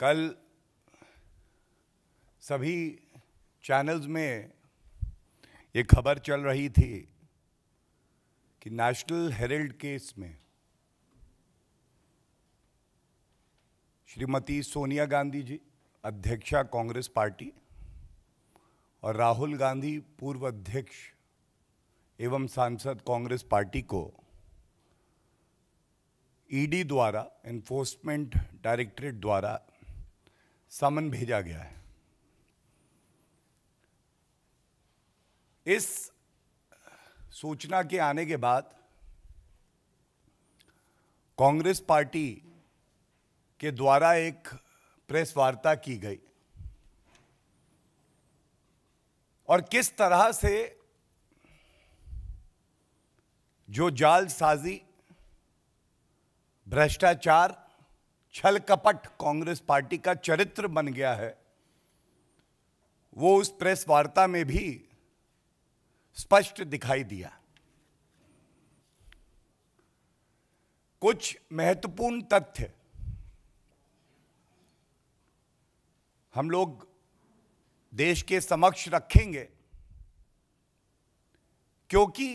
कल सभी चैनल्स में ये खबर चल रही थी कि नेशनल हेरल्ड केस में श्रीमती सोनिया गांधी जी अध्यक्षा कांग्रेस पार्टी और राहुल गांधी पूर्व अध्यक्ष एवं सांसद कांग्रेस पार्टी को ईडी e द्वारा एनफोर्समेंट डायरेक्टरेट द्वारा समन भेजा गया है इस सूचना के आने के बाद कांग्रेस पार्टी के द्वारा एक प्रेस वार्ता की गई और किस तरह से जो जालसाजी भ्रष्टाचार छल कपट कांग्रेस पार्टी का चरित्र बन गया है वो उस प्रेस वार्ता में भी स्पष्ट दिखाई दिया कुछ महत्वपूर्ण तथ्य हम लोग देश के समक्ष रखेंगे क्योंकि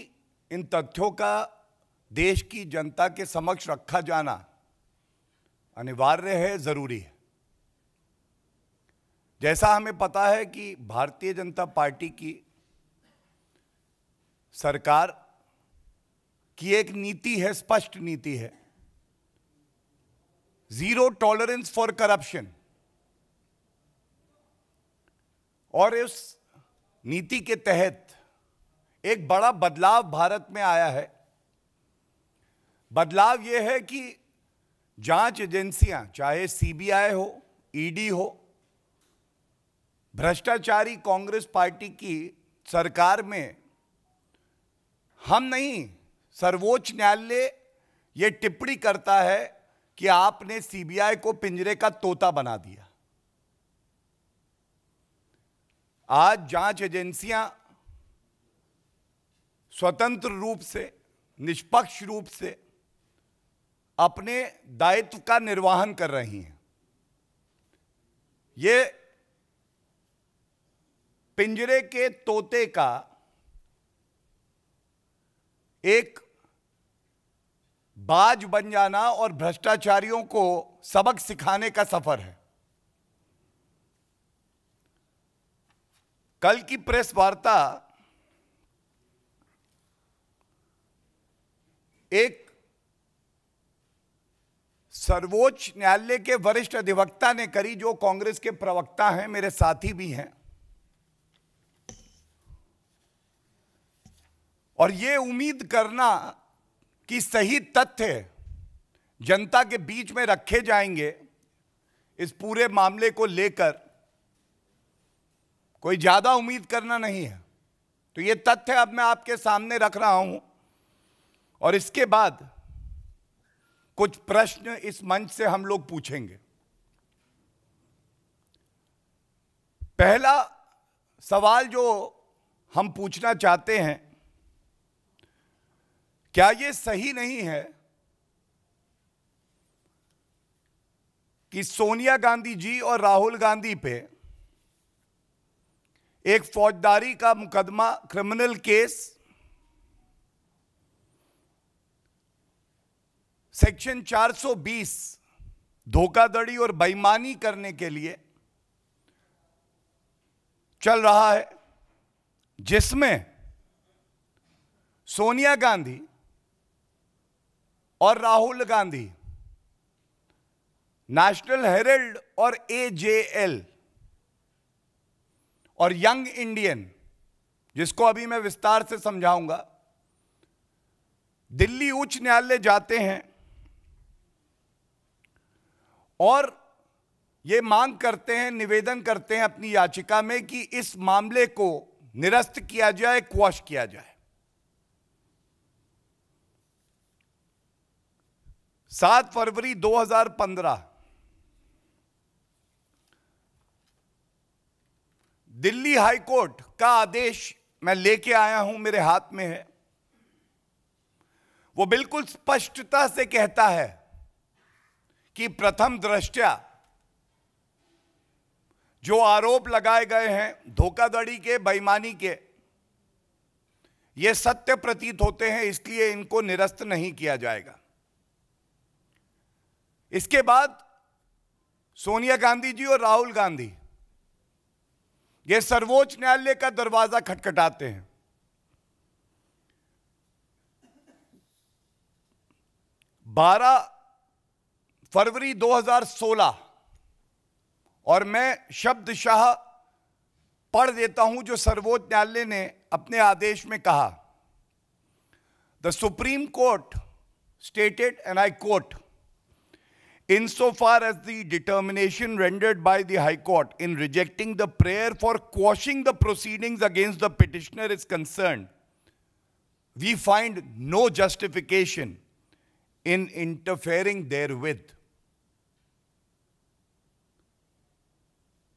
इन तथ्यों का देश की जनता के समक्ष रखा जाना अनिवार्य है ज़रूरी है जैसा हमें पता है कि भारतीय जनता पार्टी की सरकार की एक नीति है स्पष्ट नीति है जीरो टॉलरेंस फॉर करप्शन और इस नीति के तहत एक बड़ा बदलाव भारत में आया है बदलाव यह है कि जांच एजेंसियां चाहे सीबीआई हो ईडी e हो भ्रष्टाचारी कांग्रेस पार्टी की सरकार में हम नहीं सर्वोच्च न्यायालय ये टिप्पणी करता है कि आपने सीबीआई को पिंजरे का तोता बना दिया आज जांच एजेंसियां स्वतंत्र रूप से निष्पक्ष रूप से अपने दायित्व का निर्वाहन कर रही हैं ये पिंजरे के तोते का एक बाज बन जाना और भ्रष्टाचारियों को सबक सिखाने का सफर है कल की प्रेस वार्ता एक सर्वोच्च न्यायालय के वरिष्ठ अधिवक्ता ने करी जो कांग्रेस के प्रवक्ता हैं मेरे साथी भी हैं और ये उम्मीद करना कि सही तथ्य जनता के बीच में रखे जाएंगे इस पूरे मामले को लेकर कोई ज़्यादा उम्मीद करना नहीं है तो ये तथ्य अब मैं आपके सामने रख रहा हूं और इसके बाद कुछ प्रश्न इस मंच से हम लोग पूछेंगे पहला सवाल जो हम पूछना चाहते हैं क्या ये सही नहीं है कि सोनिया गांधी जी और राहुल गांधी पे एक फौजदारी का मुकदमा क्रिमिनल केस सेक्शन 420 धोखाधड़ी और बेईमानी करने के लिए चल रहा है जिसमें सोनिया गांधी और राहुल गांधी नेशनल हेरल्ड और एजेएल और यंग इंडियन जिसको अभी मैं विस्तार से समझाऊंगा दिल्ली उच्च न्यायालय जाते हैं और ये मांग करते हैं निवेदन करते हैं अपनी याचिका में कि इस मामले को निरस्त किया जाए क्वाश किया जाए सात फरवरी 2015 दिल्ली हाई कोर्ट का आदेश मैं लेके आया हूं मेरे हाथ में है वो बिल्कुल स्पष्टता से कहता है कि प्रथम दृष्टया जो आरोप लगाए गए हैं धोखाधड़ी के बेईमानी के ये सत्य प्रतीत होते हैं इसलिए इनको निरस्त नहीं किया जाएगा इसके बाद सोनिया गांधी जी और राहुल गांधी ये सर्वोच्च न्यायालय का दरवाजा खटखटाते हैं बारह फरवरी 2016 और मैं शब्द शाह पढ़ देता हूं जो सर्वोच्च न्यायालय ने अपने आदेश में कहा the supreme court stated and I court in so far as the determination rendered by the high court in rejecting the prayer for quashing the proceedings against the petitioner is concern we find no justification in interfering therewith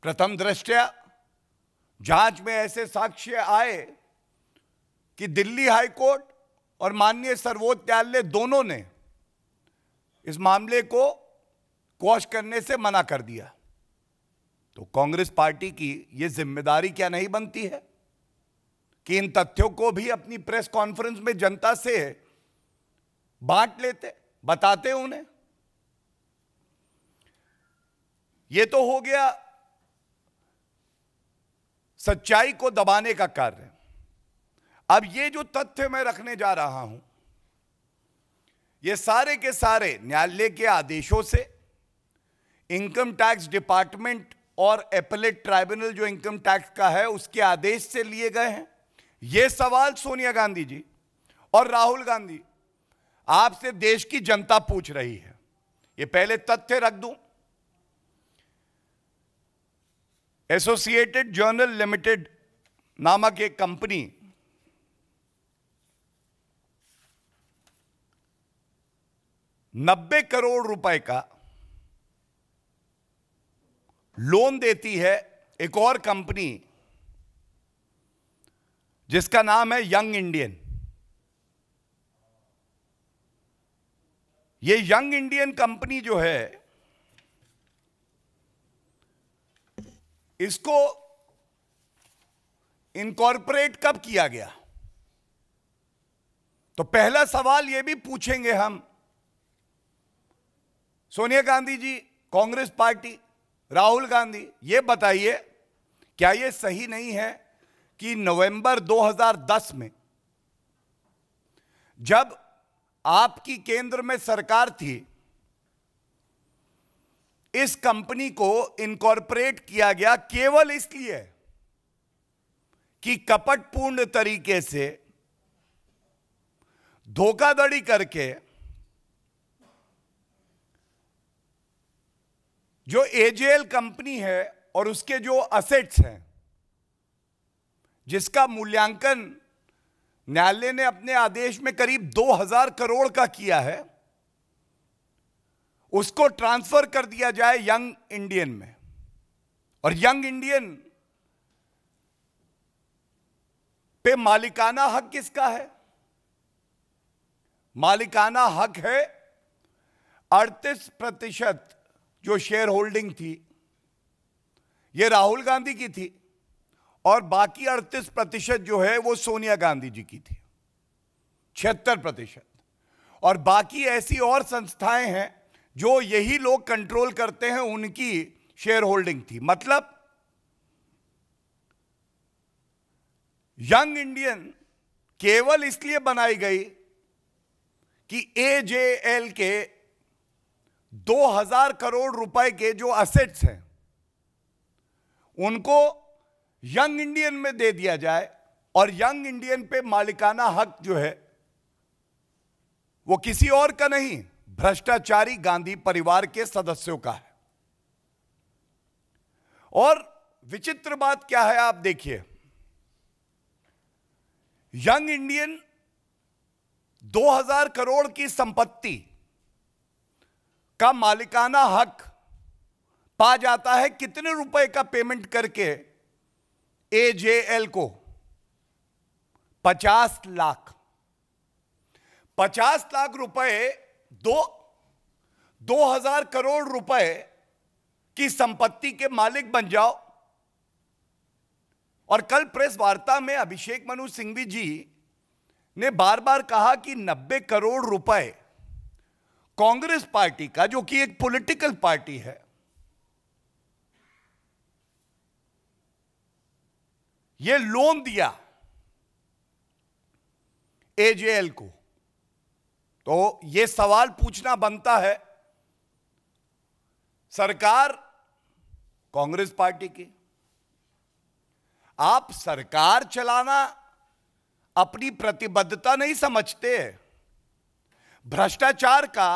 प्रथम दृष्टया जांच में ऐसे साक्ष्य आए कि Delhi high court और माननीय सर्वोच्च न्यायालय दोनों ने इस मामले को कोश करने से मना कर दिया तो कांग्रेस पार्टी की यह जिम्मेदारी क्या नहीं बनती है कि इन तथ्यों को भी अपनी प्रेस कॉन्फ्रेंस में जनता से बांट लेते बताते उन्हें यह तो हो गया सच्चाई को दबाने का कार्य अब ये जो तथ्य मैं रखने जा रहा हूं ये सारे के सारे न्यायालय के आदेशों से इनकम टैक्स डिपार्टमेंट और एपलेट ट्राइब्यूनल जो इनकम टैक्स का है उसके आदेश से लिए गए हैं ये सवाल सोनिया गांधी जी और राहुल गांधी आपसे देश की जनता पूछ रही है ये पहले तथ्य रख दूं एसोसिएटेड जर्नल लिमिटेड नामक एक कंपनी नब्बे करोड़ रुपए का लोन देती है एक और कंपनी जिसका नाम है यंग इंडियन ये यंग इंडियन कंपनी जो है इसको इनकॉर्पोरेट कब किया गया तो पहला सवाल यह भी पूछेंगे हम सोनिया गांधी जी कांग्रेस पार्टी राहुल गांधी ये बताइए क्या यह सही नहीं है कि नवंबर 2010 में जब आपकी केंद्र में सरकार थी इस कंपनी को इनकॉर्पोरेट किया गया केवल इसलिए कि कपटपूर्ण तरीके से धोखाधड़ी करके जो एजेएल कंपनी है और उसके जो असेट्स हैं जिसका मूल्यांकन न्यायालय ने अपने आदेश में करीब 2000 करोड़ का किया है उसको ट्रांसफर कर दिया जाए यंग इंडियन में और यंग इंडियन पे मालिकाना हक किसका है मालिकाना हक है 38 प्रतिशत जो शेयर होल्डिंग थी ये राहुल गांधी की थी और बाकी 38 प्रतिशत जो है वो सोनिया गांधी जी की थी छिहत्तर प्रतिशत और बाकी ऐसी और संस्थाएं हैं जो यही लोग कंट्रोल करते हैं उनकी शेयर होल्डिंग थी मतलब यंग इंडियन केवल इसलिए बनाई गई कि ए जे एल के 2000 करोड़ रुपए के जो असेट्स हैं उनको यंग इंडियन में दे दिया जाए और यंग इंडियन पे मालिकाना हक जो है वो किसी और का नहीं भ्रष्टाचारी गांधी परिवार के सदस्यों का है और विचित्र बात क्या है आप देखिए यंग इंडियन 2000 करोड़ की संपत्ति का मालिकाना हक पा जाता है कितने रुपए का पेमेंट करके एजेएल को पचास लाख पचास लाख रुपए दो दो हजार करोड़ रुपए की संपत्ति के मालिक बन जाओ और कल प्रेस वार्ता में अभिषेक मनु सिंघवी जी ने बार बार कहा कि 90 करोड़ रुपए कांग्रेस पार्टी का जो कि एक पॉलिटिकल पार्टी है यह लोन दिया एजेएल को तो ये सवाल पूछना बनता है सरकार कांग्रेस पार्टी की आप सरकार चलाना अपनी प्रतिबद्धता नहीं समझते भ्रष्टाचार का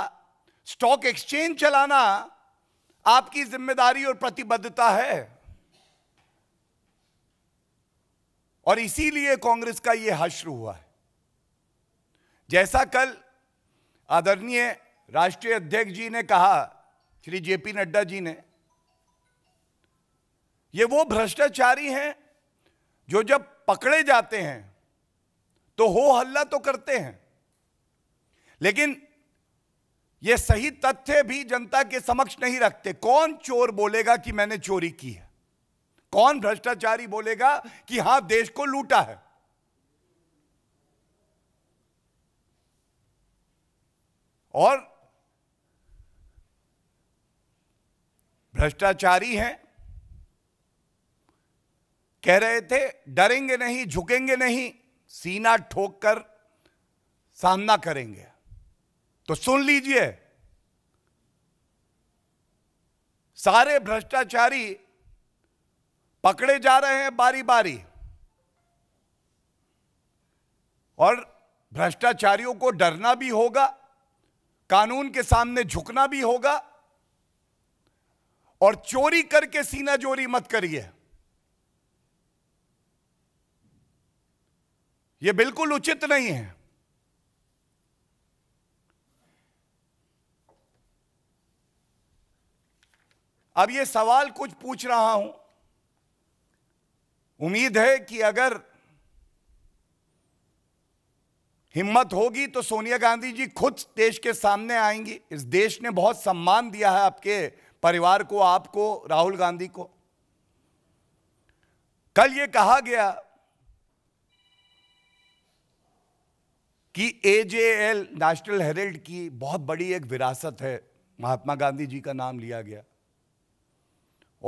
स्टॉक एक्सचेंज चलाना आपकी जिम्मेदारी और प्रतिबद्धता है और इसीलिए कांग्रेस का यह हश्र हुआ है जैसा कल आदरणीय राष्ट्रीय अध्यक्ष जी ने कहा श्री जेपी नड्डा जी ने ये वो भ्रष्टाचारी हैं जो जब पकड़े जाते हैं तो हो हल्ला तो करते हैं लेकिन ये सही तथ्य भी जनता के समक्ष नहीं रखते कौन चोर बोलेगा कि मैंने चोरी की है कौन भ्रष्टाचारी बोलेगा कि हां देश को लूटा है और भ्रष्टाचारी हैं कह रहे थे डरेंगे नहीं झुकेंगे नहीं सीना ठोक कर सामना करेंगे तो सुन लीजिए सारे भ्रष्टाचारी पकड़े जा रहे हैं बारी बारी और भ्रष्टाचारियों को डरना भी होगा कानून के सामने झुकना भी होगा और चोरी करके सीना चोरी मत करिए यह बिल्कुल उचित नहीं है अब यह सवाल कुछ पूछ रहा हूं उम्मीद है कि अगर हिम्मत होगी तो सोनिया गांधी जी खुद देश के सामने आएंगी इस देश ने बहुत सम्मान दिया है आपके परिवार को आपको राहुल गांधी को कल ये कहा गया कि एजेएल नेशनल हेरल्ड की बहुत बड़ी एक विरासत है महात्मा गांधी जी का नाम लिया गया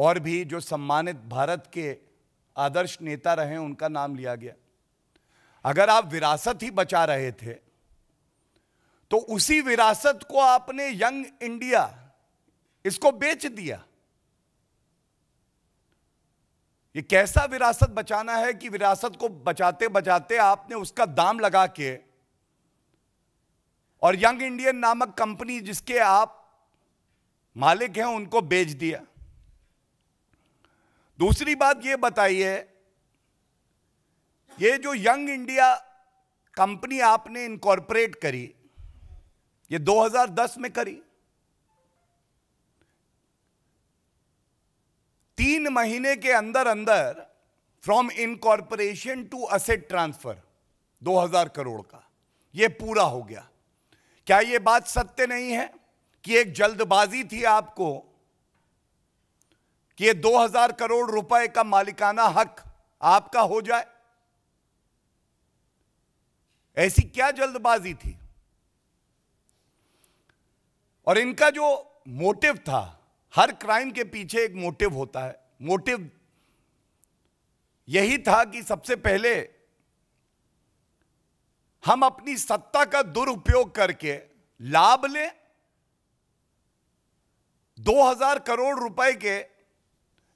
और भी जो सम्मानित भारत के आदर्श नेता रहे उनका नाम लिया गया अगर आप विरासत ही बचा रहे थे तो उसी विरासत को आपने यंग इंडिया इसको बेच दिया ये कैसा विरासत बचाना है कि विरासत को बचाते बचाते आपने उसका दाम लगा के और यंग इंडियन नामक कंपनी जिसके आप मालिक हैं उनको बेच दिया दूसरी बात यह बताइए ये जो यंग इंडिया कंपनी आपने इनकॉर्पोरेट करी ये 2010 में करी तीन महीने के अंदर अंदर from incorporation to asset transfer 2000 crore का ये पूरा हो गया क्या ये बात सत्य नहीं है कि एक जल्दबाजी थी आपको कि ये 2000 करोड़ रुपए का मालिकाना हक आपका हो जाए ऐसी क्या जल्दबाजी थी और इनका जो मोटिव था हर क्राइम के पीछे एक मोटिव होता है मोटिव यही था कि सबसे पहले हम अपनी सत्ता का दुरुपयोग करके लाभ लें 2000 करोड़ रुपए के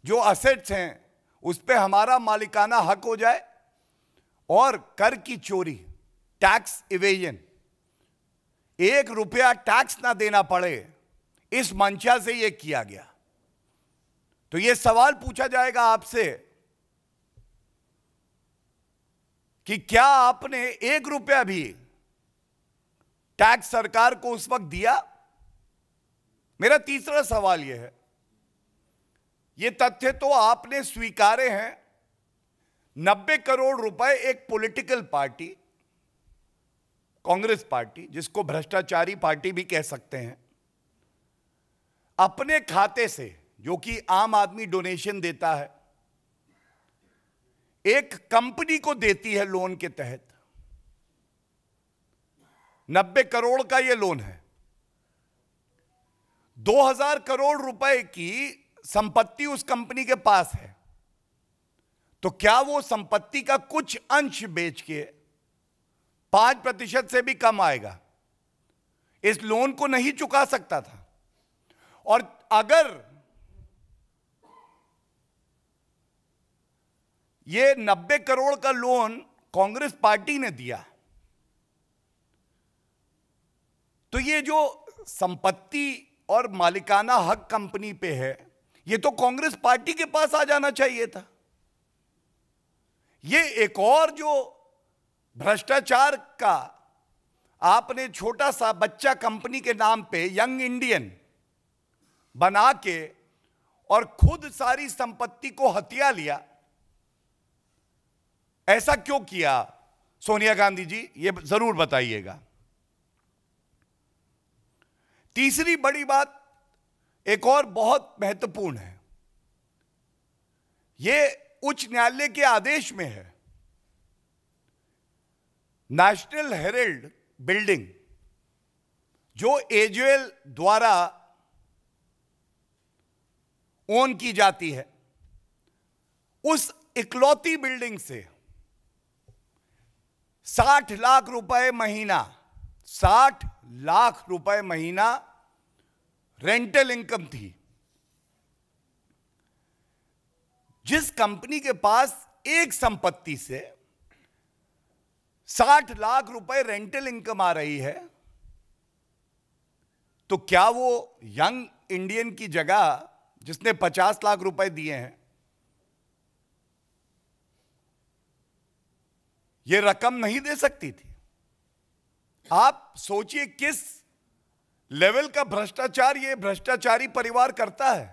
जो असेट्स हैं उस पर हमारा मालिकाना हक हो जाए और कर की चोरी टैक्स इवेजन एक रुपया टैक्स ना देना पड़े इस मंशा से यह किया गया तो यह सवाल पूछा जाएगा आपसे कि क्या आपने एक रुपया भी टैक्स सरकार को उस वक्त दिया मेरा तीसरा सवाल यह है ये तथ्य तो आपने स्वीकारे हैं नब्बे करोड़ रुपए एक पॉलिटिकल पार्टी कांग्रेस पार्टी जिसको भ्रष्टाचारी पार्टी भी कह सकते हैं अपने खाते से जो कि आम आदमी डोनेशन देता है एक कंपनी को देती है लोन के तहत नब्बे करोड़ का यह लोन है 2000 करोड़ रुपए की संपत्ति उस कंपनी के पास है तो क्या वो संपत्ति का कुछ अंश बेच के पांच प्रतिशत से भी कम आएगा इस लोन को नहीं चुका सकता था और अगर ये नब्बे करोड़ का लोन कांग्रेस पार्टी ने दिया तो ये जो संपत्ति और मालिकाना हक कंपनी पे है ये तो कांग्रेस पार्टी के पास आ जाना चाहिए था ये एक और जो भ्रष्टाचार का आपने छोटा सा बच्चा कंपनी के नाम पे यंग इंडियन बना के और खुद सारी संपत्ति को हत्या लिया ऐसा क्यों किया सोनिया गांधी जी ये जरूर बताइएगा तीसरी बड़ी बात एक और बहुत महत्वपूर्ण है ये उच्च न्यायालय के आदेश में है नेशनल हेरल्ड बिल्डिंग जो एजुएल द्वारा ओन की जाती है उस इकलौती बिल्डिंग से साठ लाख रुपए महीना साठ लाख रुपए महीना रेंटल इनकम थी जिस कंपनी के पास एक संपत्ति से साठ लाख रुपए रेंटल इनकम आ रही है तो क्या वो यंग इंडियन की जगह जिसने पचास लाख रुपए दिए हैं ये रकम नहीं दे सकती थी आप सोचिए किस लेवल का भ्रष्टाचार ये भ्रष्टाचारी परिवार करता है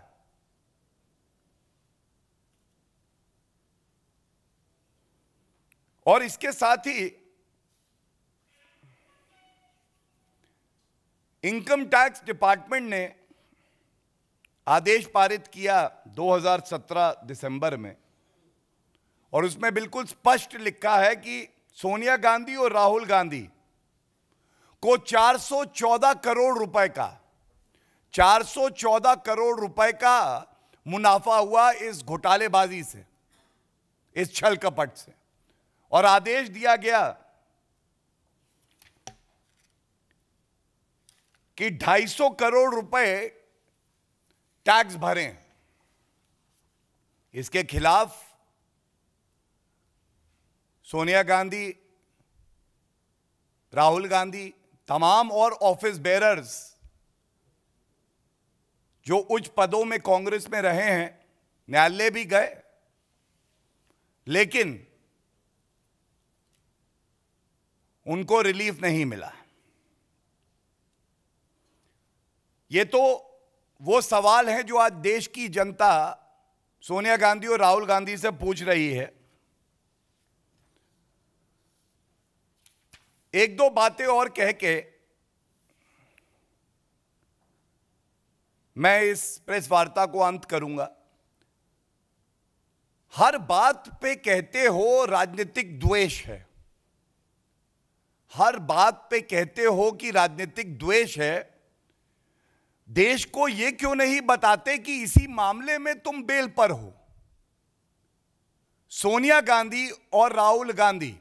और इसके साथ ही इनकम टैक्स डिपार्टमेंट ने आदेश पारित किया 2017 दिसंबर में और उसमें बिल्कुल स्पष्ट लिखा है कि सोनिया गांधी और राहुल गांधी को 414 करोड़ रुपए का 414 करोड़ रुपए का मुनाफा हुआ इस घोटालेबाजी से इस छल कपट से और आदेश दिया गया कि 250 करोड़ रुपए टैक्स भरे इसके खिलाफ सोनिया गांधी राहुल गांधी तमाम और ऑफिस बेरर्स जो उच्च पदों में कांग्रेस में रहे हैं न्यायालय भी गए लेकिन उनको रिलीफ नहीं मिला ये तो वो सवाल हैं जो आज देश की जनता सोनिया गांधी और राहुल गांधी से पूछ रही है एक दो बातें और कह के मैं इस प्रेस वार्ता को अंत करूंगा हर बात पे कहते हो राजनीतिक द्वेष है हर बात पे कहते हो कि राजनीतिक द्वेष है देश को यह क्यों नहीं बताते कि इसी मामले में तुम बेल पर हो सोनिया गांधी और राहुल गांधी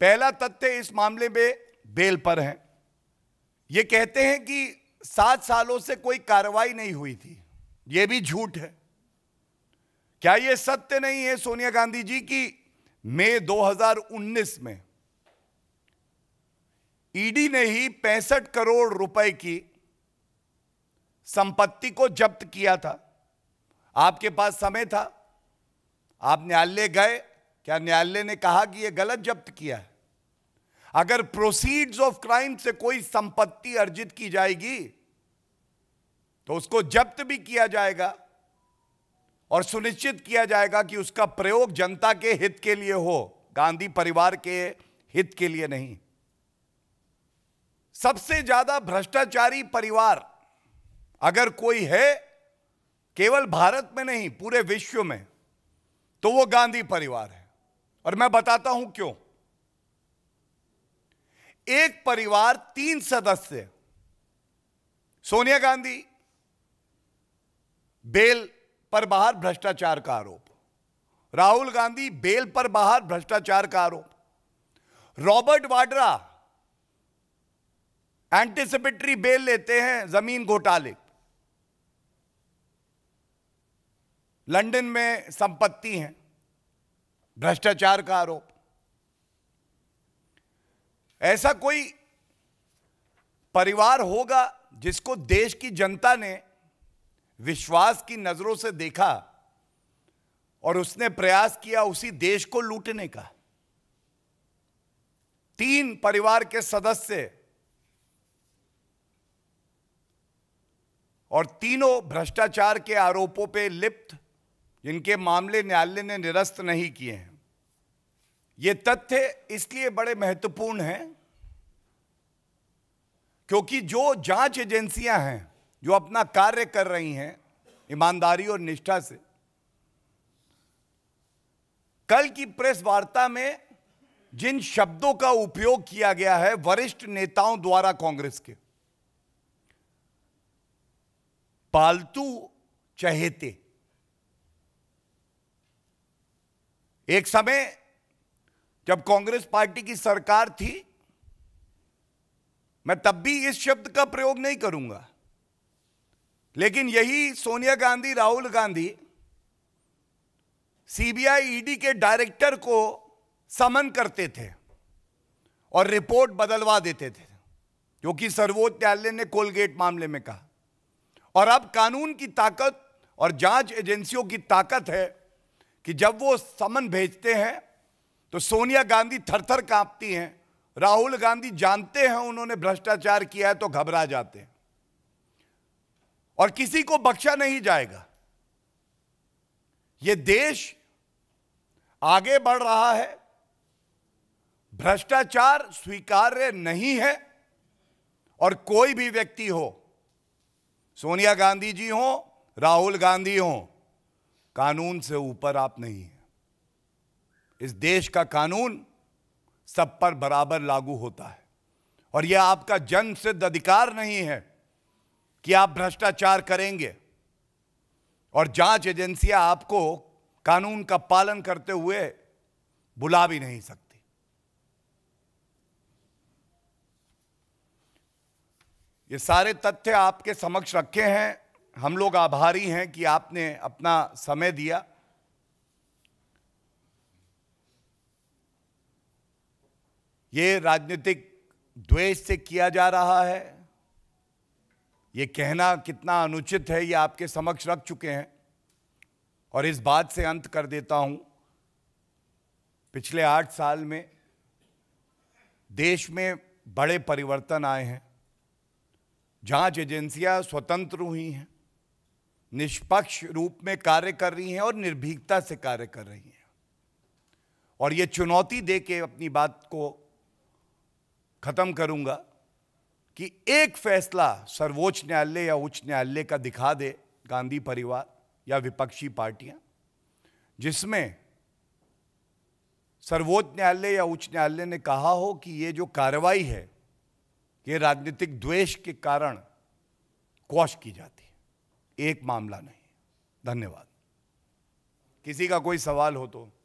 पहला तथ्य इस मामले में बेल पर है ये कहते हैं कि सात सालों से कोई कार्रवाई नहीं हुई थी यह भी झूठ है क्या यह सत्य नहीं है सोनिया गांधी जी की मई 2019 में ईडी ने ही पैंसठ करोड़ रुपए की संपत्ति को जब्त किया था आपके पास समय था आप न्यायालय गए क्या न्यायालय ने कहा कि यह गलत जब्त किया है अगर प्रोसीड्स ऑफ क्राइम से कोई संपत्ति अर्जित की जाएगी तो उसको जब्त भी किया जाएगा और सुनिश्चित किया जाएगा कि उसका प्रयोग जनता के हित के लिए हो गांधी परिवार के हित के लिए नहीं सबसे ज्यादा भ्रष्टाचारी परिवार अगर कोई है केवल भारत में नहीं पूरे विश्व में तो वो गांधी परिवार है और मैं बताता हूं क्यों एक परिवार तीन सदस्य सोनिया गांधी बेल पर बाहर भ्रष्टाचार का आरोप राहुल गांधी बेल पर बाहर भ्रष्टाचार का आरोप रॉबर्ट वाड्रा एंटीसिपेटरी बेल लेते हैं जमीन घोटाले लंदन में संपत्ति है भ्रष्टाचार का आरोप ऐसा कोई परिवार होगा जिसको देश की जनता ने विश्वास की नजरों से देखा और उसने प्रयास किया उसी देश को लूटने का तीन परिवार के सदस्य और तीनों भ्रष्टाचार के आरोपों पे लिप्त जिनके मामले न्यायालय ने निरस्त नहीं किए हैं ये तथ्य इसलिए बड़े महत्वपूर्ण हैं क्योंकि जो जांच एजेंसियां हैं जो अपना कार्य कर रही हैं ईमानदारी और निष्ठा से कल की प्रेस वार्ता में जिन शब्दों का उपयोग किया गया है वरिष्ठ नेताओं द्वारा कांग्रेस के पालतू चहेते एक समय जब कांग्रेस पार्टी की सरकार थी मैं तब भी इस शब्द का प्रयोग नहीं करूंगा लेकिन यही Sonia Gandhi Rahul Gandhi CBI ED e के डायरेक्टर को समन करते थे और रिपोर्ट बदलवा देते थे जो कि सर्वोच्च न्यायालय ने कोलगेट मामले में कहा और अब कानून की ताकत और जांच एजेंसियों की ताकत है कि जब वो समन भेजते हैं तो सोनिया गांधी थरथर कांपती हैं राहुल गांधी जानते हैं उन्होंने भ्रष्टाचार किया है तो घबरा जाते हैं और किसी को बख्शा नहीं जाएगा ये देश आगे बढ़ रहा है भ्रष्टाचार स्वीकार्य नहीं है और कोई भी व्यक्ति हो सोनिया गांधी जी हो राहुल गांधी हों कानून से ऊपर आप नहीं हैं इस देश का कानून सब पर बराबर लागू होता है और यह आपका जन्म सिद्ध अधिकार नहीं है कि आप भ्रष्टाचार करेंगे और जांच एजेंसियां आपको कानून का पालन करते हुए बुला भी नहीं सकती ये सारे तथ्य आपके समक्ष रखे हैं हम लोग आभारी हैं कि आपने अपना समय दिया ये राजनीतिक द्वेष से किया जा रहा है ये कहना कितना अनुचित है ये आपके समक्ष रख चुके हैं और इस बात से अंत कर देता हूं पिछले आठ साल में देश में बड़े परिवर्तन आए हैं जांच एजेंसियां स्वतंत्र हुई हैं निष्पक्ष रूप में कार्य कर रही हैं और निर्भीकता से कार्य कर रही हैं और ये चुनौती दे के अपनी बात को ख़त्म करूंगा कि एक फैसला सर्वोच्च न्यायालय या उच्च न्यायालय का दिखा दे गांधी परिवार या विपक्षी पार्टियां जिसमें सर्वोच्च न्यायालय या उच्च न्यायालय ने कहा हो कि ये जो कार्रवाई है ये राजनीतिक द्वेष के कारण क्वाश की जाती है एक मामला नहीं धन्यवाद किसी का कोई सवाल हो तो